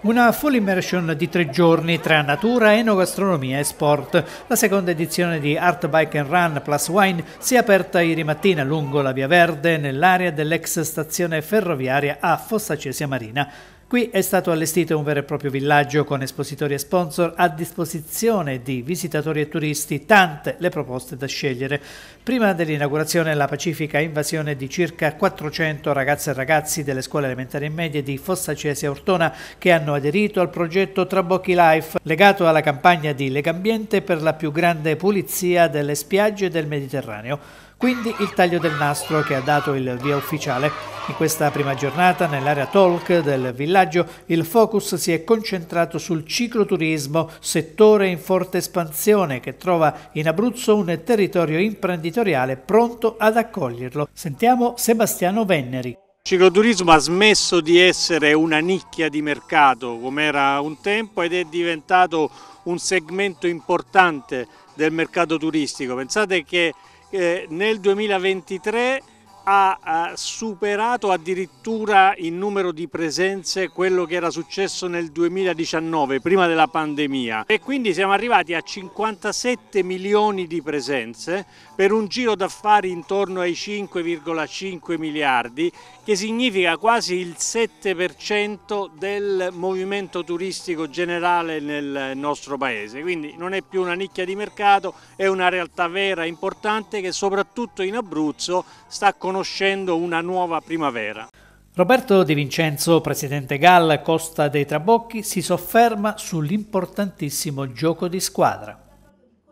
Una full immersion di tre giorni tra natura, enogastronomia e sport. La seconda edizione di Art Bike and Run Plus Wine si è aperta ieri mattina lungo la Via Verde nell'area dell'ex stazione ferroviaria a Fossacesia Marina. Qui è stato allestito un vero e proprio villaggio con espositori e sponsor a disposizione di visitatori e turisti, tante le proposte da scegliere. Prima dell'inaugurazione la pacifica invasione di circa 400 ragazze e ragazzi delle scuole elementari e medie di Fossacesi e Ortona che hanno aderito al progetto Trabocchi Life, legato alla campagna di Legambiente per la più grande pulizia delle spiagge del Mediterraneo quindi il taglio del nastro che ha dato il via ufficiale. In questa prima giornata, nell'area talk del villaggio, villaggio il focus si è concentrato sul cicloturismo, settore in forte espansione che trova in Abruzzo un territorio imprenditoriale pronto ad accoglierlo. Sentiamo Sebastiano Venneri. Il cicloturismo ha smesso di essere una nicchia di mercato come era un tempo ed è diventato un segmento importante del mercato turistico. Pensate che eh, nel 2023 ha superato addirittura in numero di presenze quello che era successo nel 2019, prima della pandemia. E quindi siamo arrivati a 57 milioni di presenze per un giro d'affari intorno ai 5,5 miliardi, che significa quasi il 7% del movimento turistico generale nel nostro paese. Quindi non è più una nicchia di mercato, è una realtà vera, importante, che soprattutto in Abruzzo sta conoscendo riconoscendo una nuova primavera. Roberto Di Vincenzo, presidente Gall Costa dei Trabocchi, si sofferma sull'importantissimo gioco di squadra.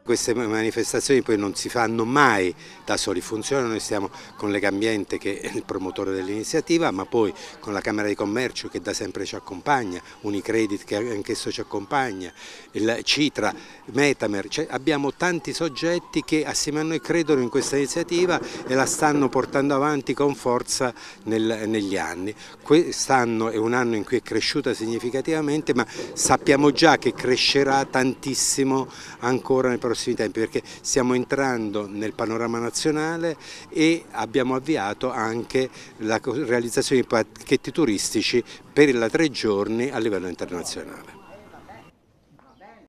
Queste manifestazioni poi non si fanno mai da soli, funzionano, noi stiamo con Legambiente che è il promotore dell'iniziativa, ma poi con la Camera di Commercio che da sempre ci accompagna, Unicredit che anch'esso ci accompagna, il Citra, Metamer, cioè abbiamo tanti soggetti che assieme a noi credono in questa iniziativa e la stanno portando avanti con forza nel, negli anni. Quest'anno è un anno in cui è cresciuta significativamente, ma sappiamo già che crescerà tantissimo ancora nei prossimi prossimi tempi perché stiamo entrando nel panorama nazionale e abbiamo avviato anche la realizzazione di pacchetti turistici per la tre giorni a livello internazionale.